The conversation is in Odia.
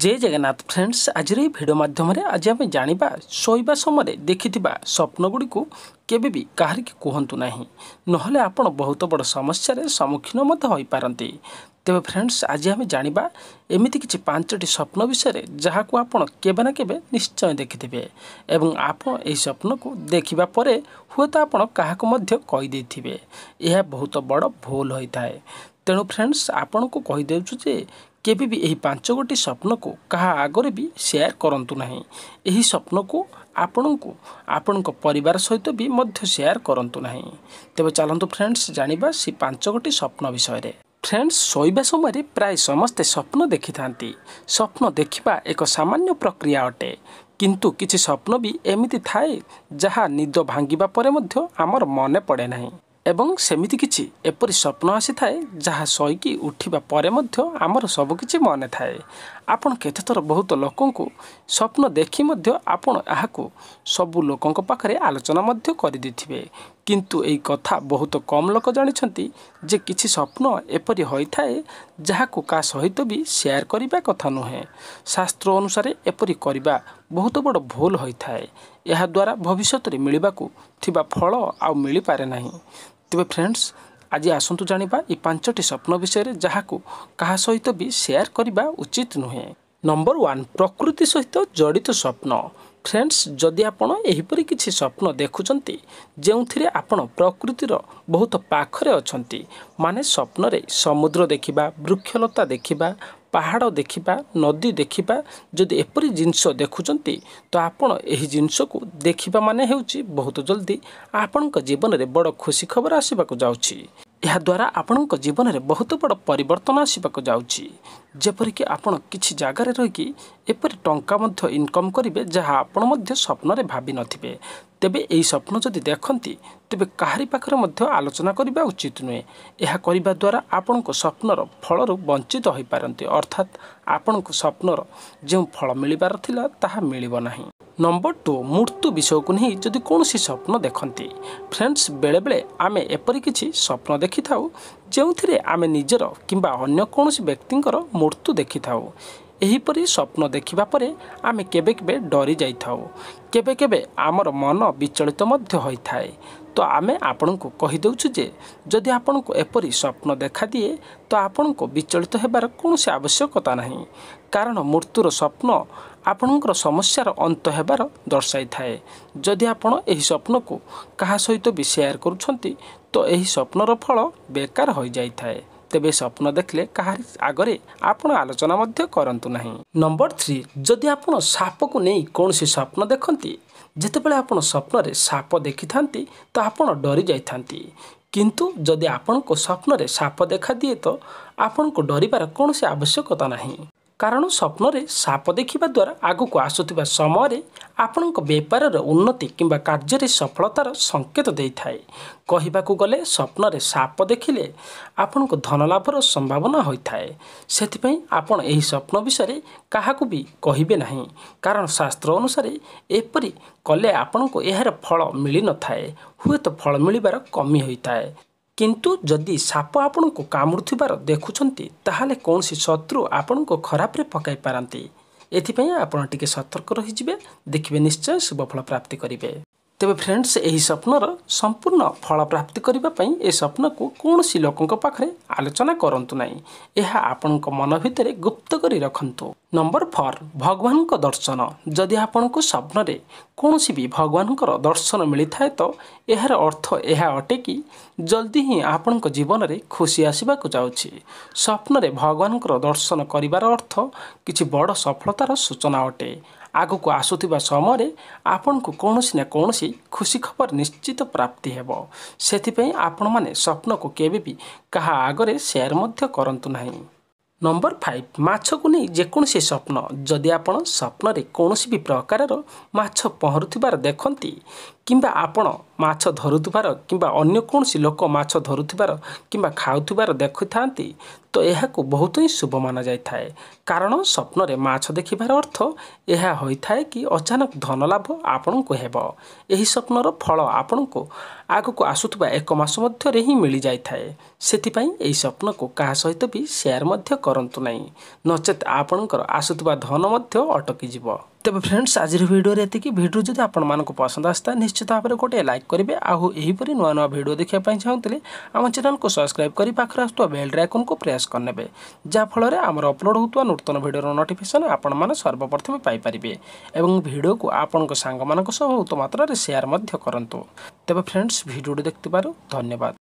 জয় জগন্নাথ ফ্রেন্ডস আজর এই ভিডিও মাধ্যমে আজ আমি জাঁয়া শোবা সময় দেখি স্বপ্নগুড়ি কেবে বি কাহারিকি কুহতু না নহলে আপনার বহুত বড় সমস্যার সম্মুখীন হয়ে পাতে তেবে ফ্রেন্ডস আজ আমি জাঁয়া এমিতি কিছু পাঁচটি স্বপ্ন বিষয়ে যা আপনার কেবে না কেবে নিশ্চয় দেখিথে এবং আপনার এই স্বপ্নকু দেখা পরে হুয়েত আপনার কাহকু কইদে বহুত বড় ভুল হয়ে থাকে তেণু ফ্রেন্ডস আপনার কহিদেছু যে କେବେ ବି ଏହି ପାଞ୍ଚ ଗୋଟି ସ୍ୱପ୍ନକୁ କାହା ଆଗରେ ବି ସେୟାର କରନ୍ତୁ ନାହିଁ ଏହି ସ୍ୱପ୍ନକୁ ଆପଣଙ୍କୁ ଆପଣଙ୍କ ପରିବାର ସହିତ ବି ମଧ୍ୟ ସେୟାର କରନ୍ତୁ ନାହିଁ ତେବେ ଚାଲନ୍ତୁ ଫ୍ରେଣ୍ଡସ୍ ଜାଣିବା ସେ ପାଞ୍ଚ ଗୋଟି ସ୍ୱପ୍ନ ବିଷୟରେ ଫ୍ରେଣ୍ଡସ୍ ଶୋଇବା ସମୟରେ ପ୍ରାୟ ସମସ୍ତେ ସ୍ୱପ୍ନ ଦେଖିଥାନ୍ତି ସ୍ୱପ୍ନ ଦେଖିବା ଏକ ସାମାନ୍ୟ ପ୍ରକ୍ରିୟା ଅଟେ କିନ୍ତୁ କିଛି ସ୍ୱପ୍ନ ବି ଏମିତି ଥାଏ ଯାହା ନିଦ ଭାଙ୍ଗିବା ପରେ ମଧ୍ୟ ଆମର ମନେ ପଡ଼େ ନାହିଁ ଏବଂ ସେମିତି କିଛି ଏପରି ସ୍ୱପ୍ନ ଆସିଥାଏ ଯାହା ଶୋଇକି ଉଠିବା ପରେ ମଧ୍ୟ ଆମର ସବୁକିଛି ମନେ ଥାଏ ଆପଣ କେତେଥର ବହୁତ ଲୋକଙ୍କୁ ସ୍ୱପ୍ନ ଦେଖି ମଧ୍ୟ ଆପଣ ଏହାକୁ ସବୁ ଲୋକଙ୍କ ପାଖରେ ଆଲୋଚନା ମଧ୍ୟ କରିଦେଇଥିବେ କିନ୍ତୁ ଏହି କଥା ବହୁତ କମ୍ ଲୋକ ଜାଣିଛନ୍ତି ଯେ କିଛି ସ୍ୱପ୍ନ ଏପରି ହୋଇଥାଏ ଯାହାକୁ କାହା ସହିତ ବି ସେୟାର କରିବା କଥା ନୁହେଁ ଶାସ୍ତ୍ର ଅନୁସାରେ ଏପରି କରିବା ବହୁତ ବଡ଼ ଭୁଲ ହୋଇଥାଏ ଏହାଦ୍ୱାରା ଭବିଷ୍ୟତରେ ମିଳିବାକୁ ଥିବା ଫଳ ଆଉ ମିଳିପାରେ ନାହିଁ ତେବେ ଫ୍ରେଣ୍ଡସ୍ ଆଜି ଆସନ୍ତୁ ଜାଣିବା ଏହି ପାଞ୍ଚଟି ସ୍ୱପ୍ନ ବିଷୟରେ ଯାହାକୁ କାହା ସହିତ ବି ସେୟାର କରିବା ଉଚିତ ନୁହେଁ ନମ୍ବର ୱାନ୍ ପ୍ରକୃତି ସହିତ ଜଡ଼ିତ ସ୍ୱପ୍ନ ଫ୍ରେଣ୍ଡସ୍ ଯଦି ଆପଣ ଏହିପରି କିଛି ସ୍ୱପ୍ନ ଦେଖୁଛନ୍ତି ଯେଉଁଥିରେ ଆପଣ ପ୍ରକୃତିର ବହୁତ ପାଖରେ ଅଛନ୍ତି ମାନେ ସ୍ୱପ୍ନରେ ସମୁଦ୍ର ଦେଖିବା ବୃକ୍ଷଲତା ଦେଖିବା ପାହାଡ଼ ଦେଖିବା ନଦୀ ଦେଖିବା ଯଦି ଏପରି ଜିନିଷ ଦେଖୁଛନ୍ତି ତ ଆପଣ ଏହି ଜିନିଷକୁ ଦେଖିବା ମାନେ ହେଉଛି ବହୁତ ଜଲ୍ଦି ଆପଣଙ୍କ ଜୀବନରେ ବଡ଼ ଖୁସି ଖବର ଆସିବାକୁ ଯାଉଛି ଏହାଦ୍ୱାରା ଆପଣଙ୍କ ଜୀବନରେ ବହୁତ ବଡ଼ ପରିବର୍ତ୍ତନ ଆସିବାକୁ ଯାଉଛି ଯେପରିକି ଆପଣ କିଛି ଜାଗାରେ ରହିକି ଏପରି ଟଙ୍କା ମଧ୍ୟ ଇନକମ୍ କରିବେ ଯାହା ଆପଣ ମଧ୍ୟ ସ୍ୱପ୍ନରେ ଭାବିନଥିବେ ତେବେ ଏହି ସ୍ୱପ୍ନ ଯଦି ଦେଖନ୍ତି ତେବେ କାହାରି ପାଖରେ ମଧ୍ୟ ଆଲୋଚନା କରିବା ଉଚିତ ନୁହେଁ ଏହା କରିବା ଦ୍ୱାରା ଆପଣଙ୍କ ସ୍ୱପ୍ନର ଫଳରୁ ବଞ୍ଚିତ ହୋଇପାରନ୍ତି ଅର୍ଥାତ୍ ଆପଣଙ୍କ ସ୍ୱପ୍ନର ଯେଉଁ ଫଳ ମିଳିବାର ଥିଲା ତାହା ମିଳିବ ନାହିଁ ନମ୍ବର ଟୁ ମୃତ୍ୟୁ ବିଷୟକୁ ନେଇ ଯଦି କୌଣସି ସ୍ୱପ୍ନ ଦେଖନ୍ତି ଫ୍ରେଣ୍ଡସ୍ ବେଳେବେଳେ ଆମେ ଏପରି କିଛି ସ୍ୱପ୍ନ ଦେଖିଥାଉ ଯେଉଁଥିରେ ଆମେ ନିଜର କିମ୍ବା ଅନ୍ୟ କୌଣସି ବ୍ୟକ୍ତିଙ୍କର ମୃତ୍ୟୁ ଦେଖିଥାଉ ଏହିପରି ସ୍ୱପ୍ନ ଦେଖିବା ପରେ ଆମେ କେବେ କେବେ ଡରି ଯାଇଥାଉ କେବେ କେବେ ଆମର ମନ ବିଚଳିତ ମଧ୍ୟ ହୋଇଥାଏ ତ ଆମେ ଆପଣଙ୍କୁ କହିଦେଉଛୁ ଯେ ଯଦି ଆପଣଙ୍କୁ ଏପରି ସ୍ୱପ୍ନ ଦେଖାଦିଏ ତ ଆପଣଙ୍କୁ ବିଚଳିତ ହେବାର କୌଣସି ଆବଶ୍ୟକତା ନାହିଁ କାରଣ ମୃତ୍ୟୁର ସ୍ୱପ୍ନ ଆପଣଙ୍କର ସମସ୍ୟାର ଅନ୍ତ ହେବାର ଦର୍ଶାଇଥାଏ ଯଦି ଆପଣ ଏହି ସ୍ୱପ୍ନକୁ କାହା ସହିତ ବି ସେୟାର କରୁଛନ୍ତି ତ ଏହି ସ୍ୱପ୍ନର ଫଳ ବେକାର ହୋଇଯାଇଥାଏ ତେବେ ସ୍ୱପ୍ନ ଦେଖିଲେ କାହାରି ଆଗରେ ଆପଣ ଆଲୋଚନା ମଧ୍ୟ କରନ୍ତୁ ନାହିଁ ନମ୍ବର ଥ୍ରୀ ଯଦି ଆପଣ ସାପକୁ ନେଇ କୌଣସି ସ୍ୱପ୍ନ ଦେଖନ୍ତି ଯେତେବେଳେ ଆପଣ ସ୍ୱପ୍ନରେ ସାପ ଦେଖିଥାନ୍ତି ତ ଆପଣ ଡରି ଯାଇଥାନ୍ତି କିନ୍ତୁ ଯଦି ଆପଣଙ୍କୁ ସ୍ୱପ୍ନରେ ସାପ ଦେଖାଦିଏ ତ ଆପଣଙ୍କୁ ଡରିବାର କୌଣସି ଆବଶ୍ୟକତା ନାହିଁ କାରଣ ସ୍ୱପ୍ନରେ ସାପ ଦେଖିବା ଦ୍ୱାରା ଆଗକୁ ଆସୁଥିବା ସମୟରେ ଆପଣଙ୍କ ବେପାରର ଉନ୍ନତି କିମ୍ବା କାର୍ଯ୍ୟରେ ସଫଳତାର ସଙ୍କେତ ଦେଇଥାଏ କହିବାକୁ ଗଲେ ସ୍ୱପ୍ନରେ ସାପ ଦେଖିଲେ ଆପଣଙ୍କ ଧନଲାଭର ସମ୍ଭାବନା ହୋଇଥାଏ ସେଥିପାଇଁ ଆପଣ ଏହି ସ୍ୱପ୍ନ ବିଷୟରେ କାହାକୁ ବି କହିବେ ନାହିଁ କାରଣ ଶାସ୍ତ୍ର ଅନୁସାରେ ଏପରି କଲେ ଆପଣଙ୍କୁ ଏହାର ଫଳ ମିଳିନଥାଏ ହୁଏତ ଫଳ ମିଳିବାର କମି ହୋଇଥାଏ କିନ୍ତୁ ଯଦି ସାପ ଆପଣଙ୍କୁ କାମୁଡ଼ୁଥିବାର ଦେଖୁଛନ୍ତି ତାହେଲେ କୌଣସି ଶତ୍ରୁ ଆପଣଙ୍କୁ ଖରାପରେ ପକାଇ ପାରନ୍ତି ଏଥିପାଇଁ ଆପଣ ଟିକେ ସତର୍କ ରହିଯିବେ ଦେଖିବେ ନିଶ୍ଚୟ ଶୁଭଫଳ ପ୍ରାପ୍ତି କରିବେ ତେବେ ଫ୍ରେଣ୍ଡସ୍ ଏହି ସ୍ୱପ୍ନର ସମ୍ପୂର୍ଣ୍ଣ ଫଳ ପ୍ରାପ୍ତି କରିବା ପାଇଁ ଏ ସ୍ୱପ୍ନକୁ କୌଣସି ଲୋକଙ୍କ ପାଖରେ ଆଲୋଚନା କରନ୍ତୁ ନାହିଁ ଏହା ଆପଣଙ୍କ ମନ ଭିତରେ ଗୁପ୍ତ କରି ରଖନ୍ତୁ ନମ୍ବର ଫୋର୍ ଭଗବାନଙ୍କ ଦର୍ଶନ ଯଦି ଆପଣଙ୍କୁ ସ୍ୱପ୍ନରେ କୌଣସି ବି ଭଗବାନଙ୍କର ଦର୍ଶନ ମିଳିଥାଏ ତ ଏହାର ଅର୍ଥ ଏହା ଅଟେ କି ଜଲ୍ଦି ହିଁ ଆପଣଙ୍କ ଜୀବନରେ ଖୁସି ଆସିବାକୁ ଯାଉଛି ସ୍ୱପ୍ନରେ ଭଗବାନଙ୍କର ଦର୍ଶନ କରିବାର ଅର୍ଥ କିଛି ବଡ଼ ସଫଳତାର ସୂଚନା ଅଟେ ଆଗକୁ ଆସୁଥିବା ସମୟରେ ଆପଣଙ୍କୁ କୌଣସି ନା କୌଣସି ଖୁସି ଖବର ନିଶ୍ଚିତ ପ୍ରାପ୍ତି ହେବ ସେଥିପାଇଁ ଆପଣମାନେ ସ୍ୱପ୍ନକୁ କେବେ ବି କାହା ଆଗରେ ସେୟାର ମଧ୍ୟ କରନ୍ତୁ ନାହିଁ ନମ୍ବର ଫାଇଭ ମାଛକୁ ନେଇ ଯେକୌଣସି ସ୍ୱପ୍ନ ଯଦି ଆପଣ ସ୍ୱପ୍ନରେ କୌଣସି ବି ପ୍ରକାରର ମାଛ ପହଁରୁଥିବାର ଦେଖନ୍ତି କିମ୍ବା ଆପଣ ମାଛ ଧରୁଥିବାର କିମ୍ବା ଅନ୍ୟ କୌଣସି ଲୋକ ମାଛ ଧରୁଥିବାର କିମ୍ବା ଖାଉଥିବାର ଦେଖୁଥାନ୍ତି ତ ଏହାକୁ ବହୁତ ହିଁ ଶୁଭ ମାନାଯାଇଥାଏ କାରଣ ସ୍ୱପ୍ନରେ ମାଛ ଦେଖିବାର ଅର୍ଥ ଏହା ହୋଇଥାଏ କି ଅଚାନକ ଧନଲାଭ ଆପଣଙ୍କୁ ହେବ ଏହି ସ୍ୱପ୍ନର ଫଳ ଆପଣଙ୍କୁ ଆଗକୁ ଆସୁଥିବା ଏକ ମାସ ମଧ୍ୟରେ ହିଁ ମିଳିଯାଇଥାଏ ସେଥିପାଇଁ ଏହି ସ୍ୱପ୍ନକୁ କାହା ସହିତ ବି ସେୟାର ମଧ୍ୟ କରନ୍ତୁ ନାହିଁ ନଚେତ୍ ଆପଣଙ୍କର ଆସୁଥିବା ଧନ ମଧ୍ୟ ଅଟକିଯିବ फ्रेंड्स आज भिडियो यतिकि भिडियो जति आउँदा पसंद आसे निश्चित भावर गोटे ल्याक्परि नयाँ भिडियो देखापाई चाहँदै आम च्यानेको सब्सक्राइब् बेल आइकन को प्रेस गरिन जाफल आमर अपलोड हुत भिडियो नोटिकेसन आपणा सर्वप्रथम पापे भिडियो आपमा सह बहुत मतेर्नु तपाईँ फ्रेंड्स भिडियो देख्थ्यो धन्यवाद